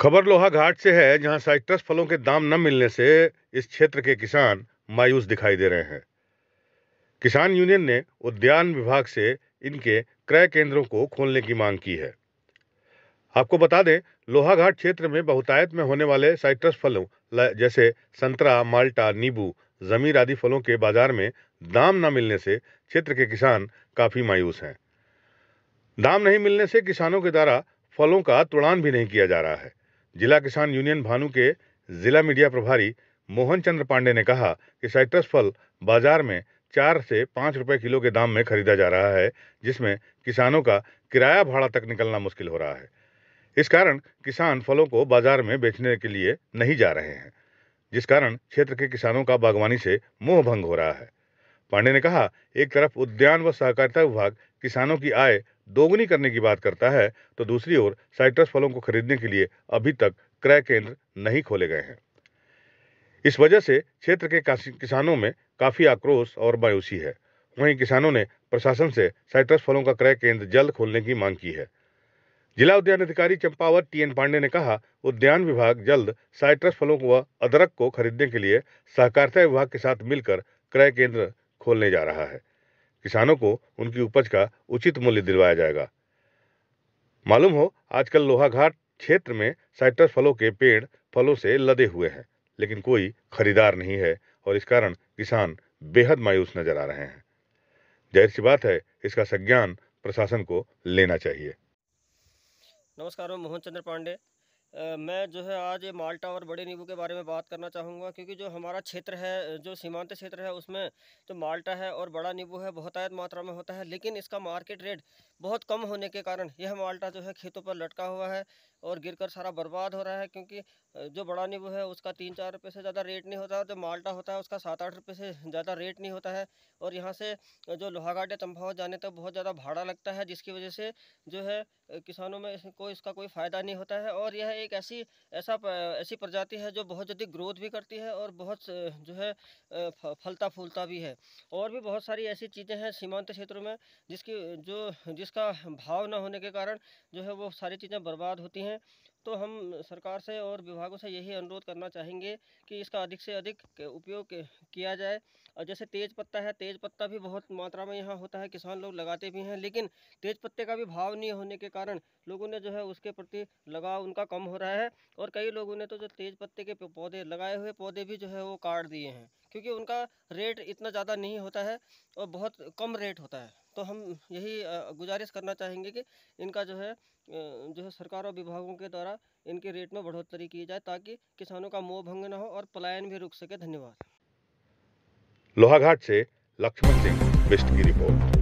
खबर लोहा घाट से है जहां साइट्रस फलों के दाम न मिलने से इस क्षेत्र के किसान मायूस दिखाई दे रहे हैं किसान यूनियन ने उद्यान विभाग से इनके क्रय केंद्रों को खोलने की मांग की है आपको बता दें लोहाघाट क्षेत्र में बहुतायत में होने वाले साइट्रस फलों जैसे संतरा माल्टा नींबू जमीर आदि फलों के बाजार में दाम न मिलने से क्षेत्र के किसान काफ़ी मायूस हैं दाम नहीं मिलने से किसानों के द्वारा फलों का तुड़ान भी नहीं किया जा रहा है जिला किसान यूनियन भानु के जिला मीडिया प्रभारी मोहन चंद्र पांडे ने कहा कि साइट्रस फल बाजार में चार से पाँच रुपए किलो के दाम में खरीदा जा रहा है जिसमें किसानों का किराया भाड़ा तक निकलना मुश्किल हो रहा है इस कारण किसान फलों को बाजार में बेचने के लिए नहीं जा रहे हैं जिस कारण क्षेत्र के किसानों का बागवानी से मोह भंग हो रहा है पांडे ने कहा एक तरफ उद्यान व सहकारिता विभाग किसानों की आय दोगुनी करने की बात करता है तो दूसरी ओर साइट्रस फलों को खरीदने के लिए अभी तक क्रय केंद्र नहीं खोले गए हैं इस वजह से क्षेत्र के किसानों में काफी आक्रोश और मायूसी है वहीं किसानों ने प्रशासन से साइट्रस फलों का क्रय केंद्र जल्द खोलने की मांग की है जिला उद्यान अधिकारी चंपावत टी एन पांडे ने कहा उद्यान विभाग जल्द साइट्रस फलों व अदरक को खरीदने के लिए सहकारिता विभाग के साथ मिलकर क्रय केंद्र खोलने जा रहा है किसानों को उनकी उपज का उचित मूल्य दिलवाया जाएगा मालूम हो आजकल लोहाघाट क्षेत्र में साइट्रस फलों के पेड़ फलों से लदे हुए हैं लेकिन कोई खरीदार नहीं है और इस कारण किसान बेहद मायूस नजर आ रहे हैं जाहिर सी बात है इसका संज्ञान प्रशासन को लेना चाहिए नमस्कार मैं मोहन चंद्र पांडे मैं जो है आज ये माल्टा और बड़े नींबू के बारे में बात करना चाहूँगा क्योंकि जो हमारा क्षेत्र है जो सीमांत क्षेत्र है उसमें जो माल्टा है और बड़ा नींबू है बहुतायत मात्रा में होता है लेकिन इसका मार्केट रेट बहुत कम होने के कारण यह माल्टा जो है खेतों पर लटका हुआ है और गिरकर सारा बर्बाद हो रहा है क्योंकि जो बड़ा नींबू है उसका तीन चार रुपये से ज़्यादा रेट नहीं होता है जो माल्टा होता है उसका सात आठ रुपये से ज़्यादा रेट नहीं होता है और यहाँ से जो लोहाघाट या चंपावत जाने तक तो बहुत ज़्यादा भाड़ा लगता है जिसकी वजह से जो है किसानों में को इसका कोई फ़ायदा नहीं होता है और यह एक ऐसी ऐसा ऐसी प्रजाति है जो बहुत जल्दी ग्रोथ भी करती है और बहुत जो है फलता फूलता भी है और भी बहुत सारी ऐसी चीज़ें हैं सीमांत क्षेत्रों में जिसकी जो जिसका भाव ना होने के कारण जो है वो सारी चीज़ें बर्बाद होती हैं Seite तो हम सरकार से और विभागों से यही अनुरोध करना चाहेंगे कि इसका अधिक से अधिक उपयोग किया जाए और जैसे तेज पत्ता है तेज पत्ता भी बहुत मात्रा में यहाँ होता है किसान लोग लगाते भी हैं लेकिन तेज पत्ते का भी भाव नहीं होने के कारण लोगों ने जो है उसके प्रति लगाव उनका कम हो रहा है और कई लोगों ने तो जो तेज पत्ते के पौधे लगाए हुए पौधे भी जो है वो काट दिए हैं क्योंकि उनका रेट इतना ज़्यादा नहीं होता है और बहुत कम रेट होता है तो हम यही गुजारिश करना चाहेंगे कि इनका जो है जो है सरकार और विभागों के द्वारा द्वारा इनके रेट में बढ़ोतरी की जाए ताकि किसानों का मोह भंग न हो और पलायन भी रुक सके धन्यवाद लोहाघाट से लक्ष्मण सिंह बिस्ट की रिपोर्ट